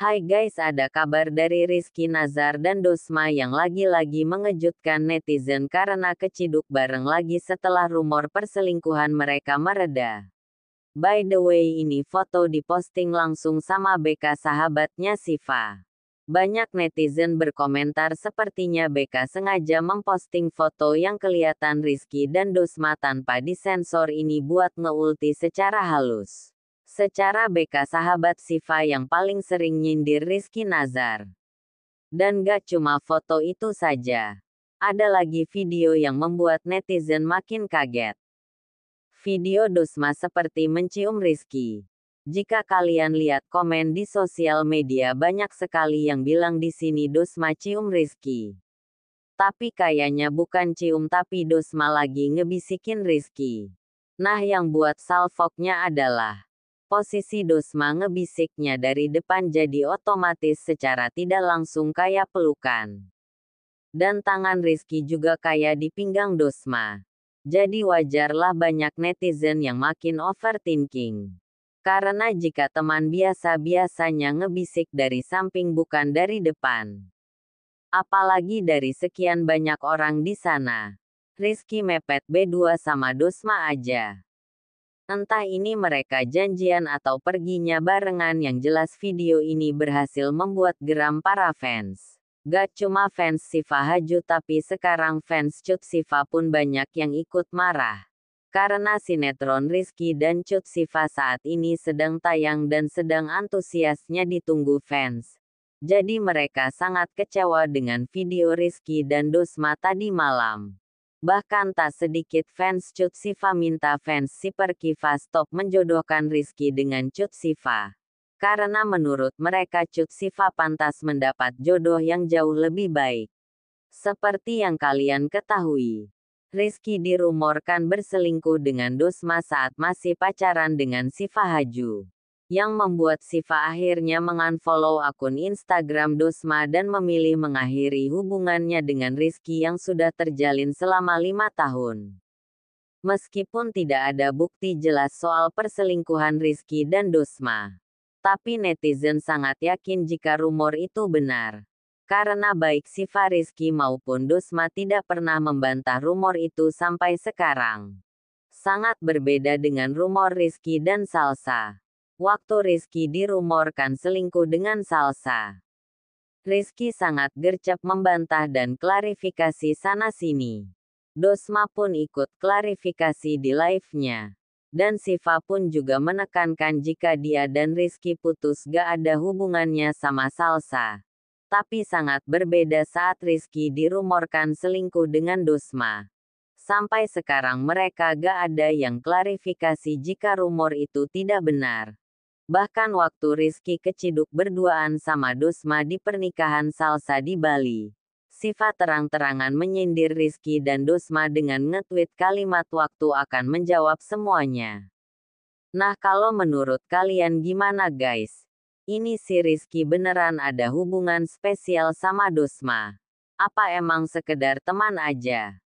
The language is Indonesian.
Hai guys ada kabar dari Rizky Nazar dan Dosma yang lagi-lagi mengejutkan netizen karena keciduk bareng lagi setelah rumor perselingkuhan mereka mereda. By the way ini foto diposting langsung sama BK sahabatnya Siva. Banyak netizen berkomentar sepertinya BK sengaja memposting foto yang kelihatan Rizky dan Dosma tanpa disensor ini buat ngeulti secara halus. Secara BK sahabat Siva yang paling sering nyindir Rizky Nazar. Dan gak cuma foto itu saja. Ada lagi video yang membuat netizen makin kaget. Video Dusma seperti mencium Rizky. Jika kalian lihat komen di sosial media banyak sekali yang bilang di sini Dusma cium Rizky. Tapi kayaknya bukan cium tapi Dusma lagi ngebisikin Rizky. Nah yang buat salvoknya adalah Posisi Dosma ngebisiknya dari depan jadi otomatis secara tidak langsung kayak pelukan. Dan tangan Rizky juga kayak di pinggang Dosma. Jadi wajarlah banyak netizen yang makin overthinking. Karena jika teman biasa biasanya ngebisik dari samping bukan dari depan. Apalagi dari sekian banyak orang di sana. Rizky mepet B2 sama Dosma aja. Entah ini mereka janjian atau perginya barengan yang jelas video ini berhasil membuat geram para fans. Gak cuma fans Siva Haju tapi sekarang fans Cut Siva pun banyak yang ikut marah. Karena sinetron Rizky dan Cut Siva saat ini sedang tayang dan sedang antusiasnya ditunggu fans. Jadi mereka sangat kecewa dengan video Rizky dan Dosma tadi malam. Bahkan tak sedikit fans Cut Siva minta fans si perkiva stop menjodohkan Rizky dengan Cut Siva. Karena menurut mereka Cut Siva pantas mendapat jodoh yang jauh lebih baik. Seperti yang kalian ketahui, Rizky dirumorkan berselingkuh dengan Dosma saat masih pacaran dengan Siva Haju yang membuat Siva akhirnya mengunfollow akun Instagram Dusma dan memilih mengakhiri hubungannya dengan Rizky yang sudah terjalin selama lima tahun. Meskipun tidak ada bukti jelas soal perselingkuhan Rizky dan Dusma, tapi netizen sangat yakin jika rumor itu benar. Karena baik Siva Rizky maupun Dusma tidak pernah membantah rumor itu sampai sekarang. Sangat berbeda dengan rumor Rizky dan Salsa waktu Rizky dirumorkan selingkuh dengan Salsa. Rizky sangat gercep membantah dan klarifikasi sana-sini. Dosma pun ikut klarifikasi di live-nya. Dan Siva pun juga menekankan jika dia dan Rizky putus gak ada hubungannya sama Salsa. Tapi sangat berbeda saat Rizky dirumorkan selingkuh dengan Dosma. Sampai sekarang mereka gak ada yang klarifikasi jika rumor itu tidak benar bahkan waktu Rizky keciduk berduaan sama Dusma di pernikahan Salsa di Bali. Siva terang-terangan menyindir Rizky dan Dusma dengan nge-tweet kalimat waktu akan menjawab semuanya. Nah kalau menurut kalian gimana guys? Ini si Rizky beneran ada hubungan spesial sama Dusma. Apa emang sekedar teman aja?